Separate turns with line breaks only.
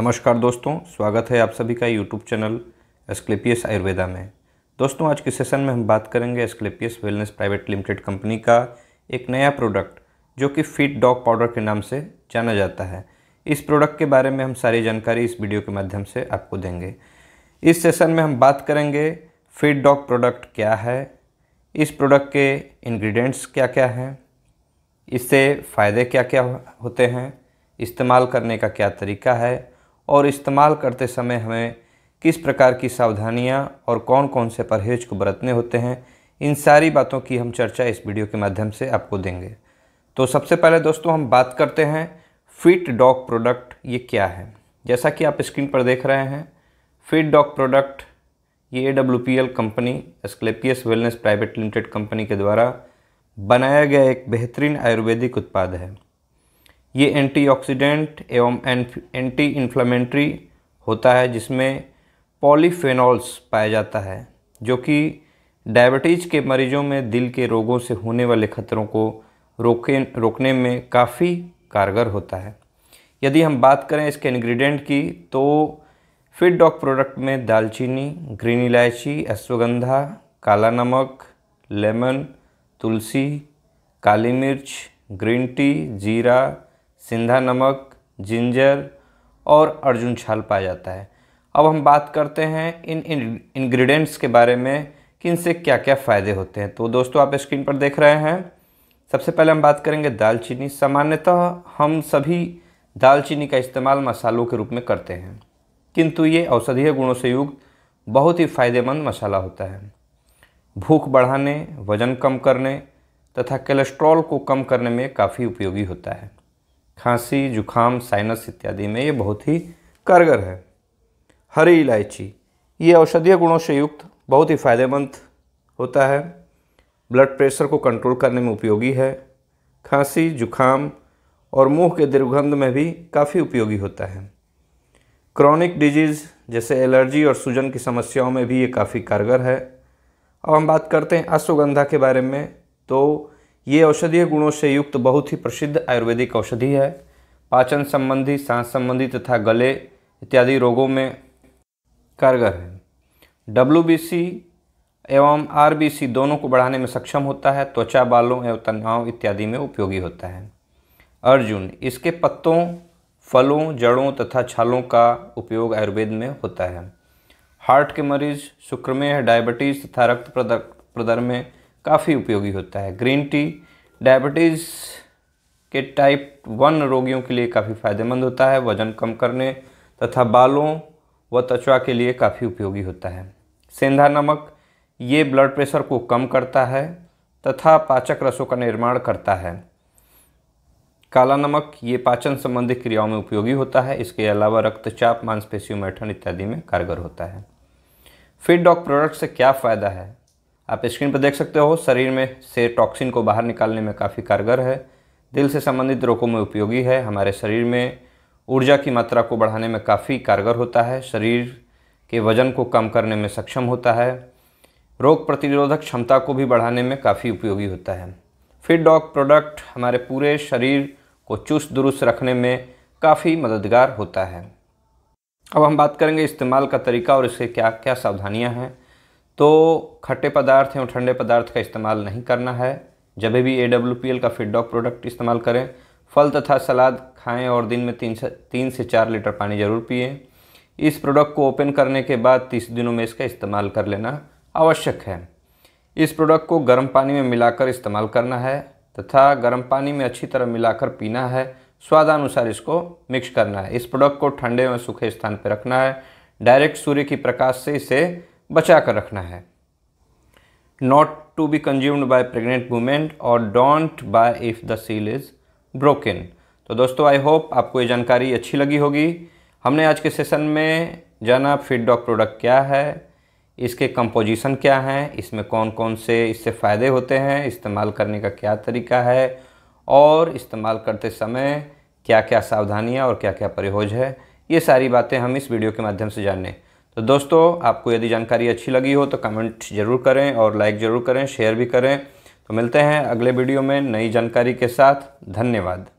नमस्कार दोस्तों स्वागत है आप सभी का यूट्यूब चैनल एस्क्लेपियस आयुर्वेदा में दोस्तों आज के सेशन में हम बात करेंगे Asclepius wellness private limited company का एक नया प्रोडक्ट जो कि फिट डॉग पाउडर के नाम से जाना जाता है इस प्रोडक्ट के बारे में हम सारी जानकारी इस वीडियो के माध्यम से आपको देंगे इस सेशन में हम बात करेंगे फिट डॉग प्रोडक्ट क्या है इस प्रोडक्ट के इन्ग्रीडियंट्स क्या क्या हैं इससे फ़ायदे क्या क्या होते हैं इस्तेमाल करने का क्या तरीका है और इस्तेमाल करते समय हमें किस प्रकार की सावधानियाँ और कौन कौन से परहेज को बरतने होते हैं इन सारी बातों की हम चर्चा इस वीडियो के माध्यम से आपको देंगे तो सबसे पहले दोस्तों हम बात करते हैं फिट डॉग प्रोडक्ट ये क्या है जैसा कि आप स्क्रीन पर देख रहे हैं फिट डॉग प्रोडक्ट ये A W P L company Asclepius wellness private limited company के द्वारा बनाया गया एक बेहतरीन आयुर्वेदिक उत्पाद है ये एंटीऑक्सीडेंट एवं एंटी इन्फ्लामेंट्री होता है जिसमें पॉलीफेनॉल्स पाया जाता है जो कि डायबिटीज़ के मरीजों में दिल के रोगों से होने वाले खतरों को रोके रोकने में काफ़ी कारगर होता है यदि हम बात करें इसके इंग्रेडिएंट की तो फिट डॉग प्रोडक्ट में दालचीनी ग्रीन इलायची अश्वगंधा काला नमक लेमन तुलसी काली मिर्च ग्रीन टी जीरा सिंधा नमक जिंजर और अर्जुन छाल पाया जाता है अब हम बात करते हैं इन इंग्रेडिएंट्स के बारे में कि इनसे क्या क्या फ़ायदे होते हैं तो दोस्तों आप स्क्रीन पर देख रहे हैं सबसे पहले हम बात करेंगे दालचीनी सामान्यतः हम सभी दालचीनी का इस्तेमाल मसालों के रूप में करते हैं किंतु ये औषधीय गुणों से युक्त बहुत ही फायदेमंद मसाला होता है भूख बढ़ाने वजन कम करने तथा कोलेस्ट्रॉल को कम करने में काफ़ी उपयोगी होता है खांसी जुखाम साइनस इत्यादि में ये बहुत ही कारगर है हरी इलायची ये औषधीय गुणों से युक्त बहुत ही फायदेमंद होता है ब्लड प्रेशर को कंट्रोल करने में उपयोगी है खांसी जुखाम और मुंह के दुर्गंध में भी काफ़ी उपयोगी होता है क्रॉनिक डिजीज़ जैसे एलर्जी और सूजन की समस्याओं में भी ये काफ़ी कारगर है अब हम बात करते हैं अश्वगंधा के बारे में तो ये औषधीय गुणों से युक्त बहुत ही प्रसिद्ध आयुर्वेदिक औषधि है पाचन संबंधी सांस संबंधी तथा गले इत्यादि रोगों में कारगर है डब्ल्यू एवं आर दोनों को बढ़ाने में सक्षम होता है त्वचा बालों एवं तनाव इत्यादि में उपयोगी होता है अर्जुन इसके पत्तों फलों जड़ों तथा छालों का उपयोग आयुर्वेद में होता है हार्ट के मरीज शुक्रमेह डायबिटीज़ तथा रक्त प्रदर में काफ़ी उपयोगी होता है ग्रीन टी डायबिटीज़ के टाइप वन रोगियों के लिए काफ़ी फायदेमंद होता है वजन कम करने तथा बालों व त्वचा के लिए काफ़ी उपयोगी होता है सेंधा नमक ये ब्लड प्रेशर को कम करता है तथा पाचक रसों का निर्माण करता है काला नमक ये पाचन संबंधी क्रियाओं में उपयोगी होता है इसके अलावा रक्तचाप मांसपेशियों मैठन इत्यादि में कारगर होता है फिट डॉग प्रोडक्ट से क्या फ़ायदा है आप स्क्रीन पर देख सकते हो शरीर में से टॉक्सिन को बाहर निकालने में काफ़ी कारगर है दिल से संबंधित रोगों में उपयोगी है हमारे शरीर में ऊर्जा की मात्रा को बढ़ाने में काफ़ी कारगर होता है शरीर के वजन को कम करने में सक्षम होता है रोग प्रतिरोधक क्षमता को भी बढ़ाने में काफ़ी उपयोगी होता है फिट डॉग प्रोडक्ट हमारे पूरे शरीर को चुस्त दुरुस्त रखने में काफ़ी मददगार होता है अब हम बात करेंगे इस्तेमाल का तरीका और इसके क्या क्या सावधानियां हैं तो खट्टे पदार्थ एवं ठंडे पदार्थ का इस्तेमाल नहीं करना है जब भी ए डब्ल्यू पी एल का फीडडॉक प्रोडक्ट इस्तेमाल करें फल तथा सलाद खाएं और दिन में तीन से तीन से चार लीटर पानी ज़रूर पिए इस प्रोडक्ट को ओपन करने के बाद तीस दिनों में इसका इस्तेमाल कर लेना आवश्यक है इस प्रोडक्ट को गर्म पानी में मिलाकर इस्तेमाल करना है तथा गर्म पानी में अच्छी तरह मिलाकर पीना है स्वादानुसार इसको मिक्स करना है इस प्रोडक्ट को ठंडे एवं सूखे स्थान पर रखना है डायरेक्ट सूर्य की प्रकाश से इसे बचा कर रखना है not to be consumed by pregnant women और don't buy if the seal is broken तो दोस्तों आई होप आपको ये जानकारी अच्छी लगी होगी हमने आज के सेशन में जाना फीड डॉग प्रोडक्ट क्या है इसके कंपोजिशन क्या हैं इसमें कौन कौन से इससे फ़ायदे होते हैं इस्तेमाल करने का क्या तरीका है और इस्तेमाल करते समय क्या क्या सावधानियाँ और क्या क्या परिहोज है ये सारी बातें हम इस वीडियो के माध्यम से जानें तो दोस्तों आपको यदि जानकारी अच्छी लगी हो तो कमेंट जरूर करें और लाइक ज़रूर करें शेयर भी करें तो मिलते हैं अगले वीडियो में नई जानकारी के साथ धन्यवाद